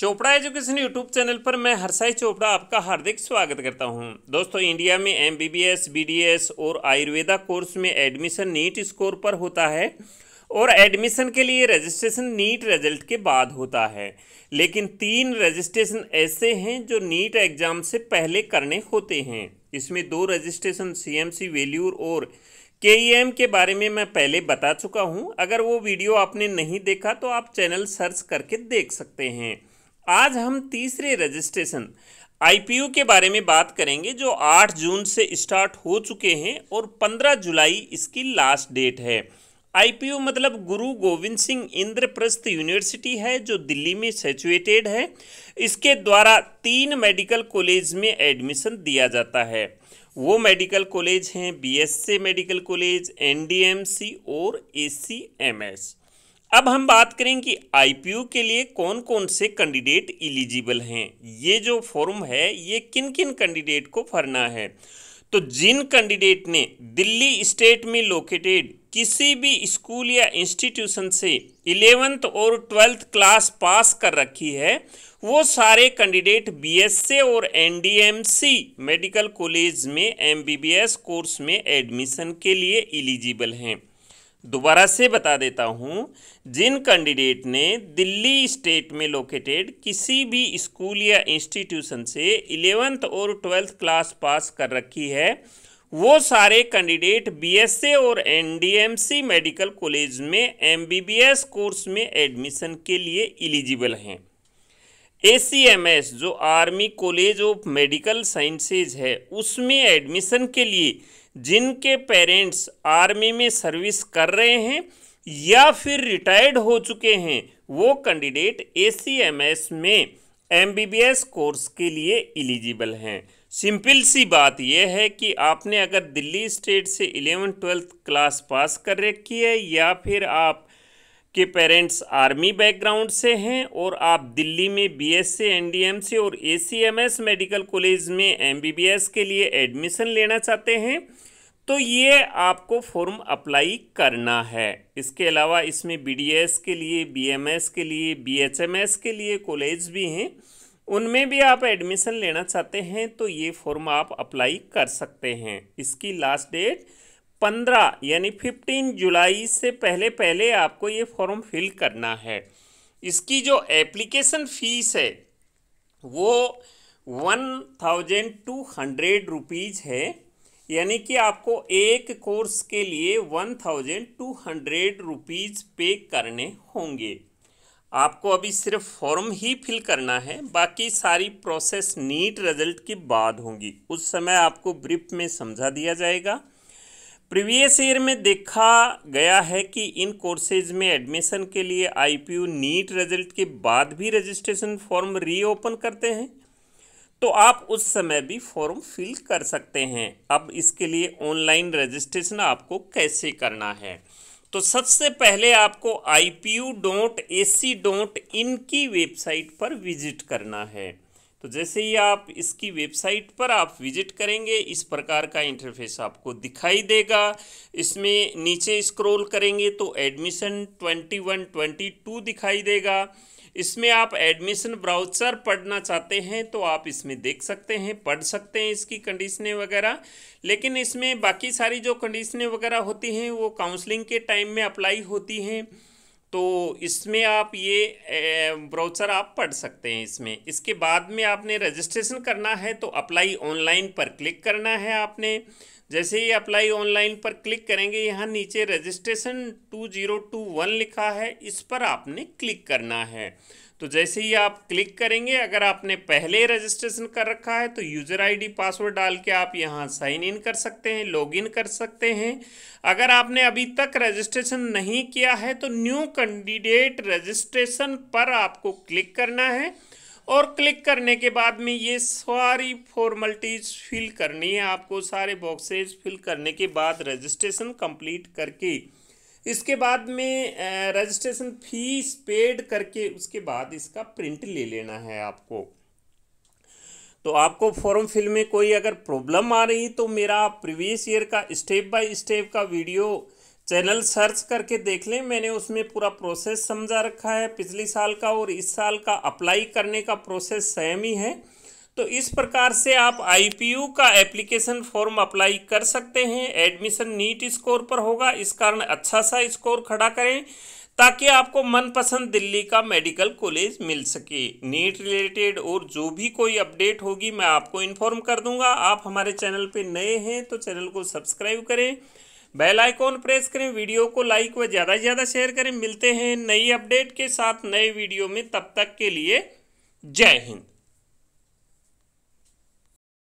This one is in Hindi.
चोपड़ा एजुकेशन यूट्यूब चैनल पर मैं हरसाई चोपड़ा आपका हार्दिक स्वागत करता हूं। दोस्तों इंडिया में M B B S B D S और आयुर्वेदा कोर्स में एडमिशन नीट स्कोर पर होता है और एडमिशन के लिए रजिस्ट्रेशन नीट रिजल्ट के बाद होता है लेकिन तीन रजिस्ट्रेशन ऐसे हैं जो नीट एग्ज़ाम से पहले करने होते हैं इसमें दो रजिस्ट्रेशन सी एम सी वेल्यूर और के ई e के बारे में मैं पहले बता चुका हूँ अगर वो वीडियो आपने नहीं देखा तो आप चैनल सर्च करके देख सकते हैं आज हम तीसरे रजिस्ट्रेशन आईपीओ के बारे में बात करेंगे जो 8 जून से स्टार्ट हो चुके हैं और 15 जुलाई इसकी लास्ट डेट है आईपीओ मतलब गुरु गोविंद सिंह इंद्रप्रस्थ यूनिवर्सिटी है जो दिल्ली में सेचुएटेड है इसके द्वारा तीन मेडिकल कॉलेज में एडमिशन दिया जाता है वो मेडिकल कॉलेज हैं बीएससी मेडिकल कॉलेज एनडीएमसी और एसीएमएस अब हम बात करें कि आई के लिए कौन कौन से कैंडिडेट इलिजिबल हैं ये जो फॉर्म है ये किन किन कैंडिडेट को भरना है तो जिन कैंडिडेट ने दिल्ली स्टेट में लोकेटेड किसी भी स्कूल या इंस्टीट्यूशन से इलेवेंथ और ट्वेल्थ क्लास पास कर रखी है वो सारे कैंडिडेट बीएससी और एनडीएमसी मेडिकल कॉलेज में एमबीबीएस कोर्स में एडमिशन के लिए इलिजिबल हैं दोबारा से बता देता हूँ जिन कैंडिडेट ने दिल्ली स्टेट में लोकेटेड किसी भी स्कूल या इंस्टीट्यूशन से इलेवेंथ और ट्वेल्थ क्लास पास कर रखी है वो सारे कैंडिडेट बीएसए और एनडीएमसी मेडिकल कॉलेज में एमबीबीएस कोर्स में एडमिशन के लिए एलिजिबल हैं एसीएमएस जो Army College of Medical Sciences है उसमें एडमिशन के लिए जिनके पेरेंट्स आर्मी में सर्विस कर रहे हैं या फिर रिटायर्ड हो चुके हैं वो कैंडिडेट ए में एमबीबीएस कोर्स के लिए एलिजिबल हैं सिंपल सी बात यह है कि आपने अगर दिल्ली स्टेट से इलेवन ट्वेल्थ क्लास पास कर रखी है या फिर आप के पेरेंट्स आर्मी बैकग्राउंड से हैं और आप दिल्ली में B S C N D M C और A C M S medical college में एम बी बी एस के लिए एडमिशन लेना चाहते हैं तो ये आपको फॉर्म अप्लाई करना है इसके अलावा इसमें बी डी एस के लिए बी एम एस के लिए बी एच एम एस के लिए कॉलेज भी हैं उनमें भी आप एडमिशन लेना चाहते हैं तो ये फॉर्म आप अप्लाई कर सकते हैं इसकी लास्ट डेट पंद्रह यानी फिफ्टीन जुलाई से पहले पहले आपको ये फॉर्म फिल करना है इसकी जो एप्लीकेशन फ़ीस है वो one thousand two hundred rupees है यानी कि आपको एक कोर्स के लिए one thousand two hundred rupees pay करने होंगे आपको अभी सिर्फ फॉर्म ही फिल करना है बाकी सारी प्रोसेस नीट रिजल्ट के बाद होंगी उस समय आपको ब्रीफ में समझा दिया जाएगा प्रीवियस ईयर में देखा गया है कि इन कोर्सेज में एडमिशन के लिए आईपीयू नीट रिजल्ट के बाद भी रजिस्ट्रेशन फॉर्म रीओपन करते हैं तो आप उस समय भी फॉर्म फिल कर सकते हैं अब इसके लिए ऑनलाइन रजिस्ट्रेशन आपको कैसे करना है तो सबसे पहले आपको I P U dot A C dot in की वेबसाइट पर विजिट करना है तो जैसे ही आप इसकी वेबसाइट पर आप विजिट करेंगे इस प्रकार का इंटरफेस आपको दिखाई देगा इसमें नीचे स्क्रॉल करेंगे तो admission twenty one twenty two दिखाई देगा इसमें आप एडमिशन ब्राउचर पढ़ना चाहते हैं तो आप इसमें देख सकते हैं पढ़ सकते हैं इसकी कंडीशनें वगैरह लेकिन इसमें बाकी सारी जो कंडीशनें वगैरह होती हैं वो काउंसलिंग के टाइम में अप्लाई होती हैं तो इसमें आप ये ब्राउचर आप पढ़ सकते हैं इसमें इसके बाद में आपने रजिस्ट्रेशन करना है तो अप्लाई ऑनलाइन पर क्लिक करना है आपने जैसे ही अप्लाई ऑनलाइन पर क्लिक करेंगे यहाँ नीचे registration two zero two one लिखा है इस पर आपने क्लिक करना है तो जैसे ही आप क्लिक करेंगे अगर आपने पहले रजिस्ट्रेशन कर रखा है तो यूज़र आईडी पासवर्ड डाल के आप यहाँ साइन इन कर सकते हैं लॉग इन कर सकते हैं अगर आपने अभी तक रजिस्ट्रेशन नहीं किया है तो न्यू कैंडिडेट रजिस्ट्रेशन पर आपको क्लिक करना है और क्लिक करने के बाद में ये सारी फॉर्मलिटीज़ फिल करनी है आपको सारे बॉक्सेज फिल करने के बाद रजिस्ट्रेशन कंप्लीट करके इसके बाद में रजिस्ट्रेशन फीस पेड करके उसके बाद इसका प्रिंट ले लेना है आपको तो आपको फॉर्म फिल में कोई अगर प्रॉब्लम आ रही तो मेरा प्रीवियस ईयर का स्टेप बाय स्टेप का वीडियो चैनल सर्च करके देख लें मैंने उसमें पूरा प्रोसेस समझा रखा है पिछले साल का और इस साल का अप्लाई करने का प्रोसेस सेम ही है तो इस प्रकार से आप आईपीयू का एप्लीकेशन फॉर्म अप्लाई कर सकते हैं एडमिशन नीट स्कोर पर होगा इस कारण अच्छा सा स्कोर खड़ा करें ताकि आपको मनपसंद दिल्ली का मेडिकल कॉलेज मिल सके नीट रिलेटेड और जो भी कोई अपडेट होगी मैं आपको इन्फॉर्म कर दूंगा आप हमारे चैनल पे नए हैं तो चैनल को सब्सक्राइब करें बेल आइकॉन प्रेस करें वीडियो को लाइक व ज़्यादा से ज़्यादा शेयर करें मिलते हैं नई अपडेट के साथ नए वीडियो में तब तक के लिए जय हिंद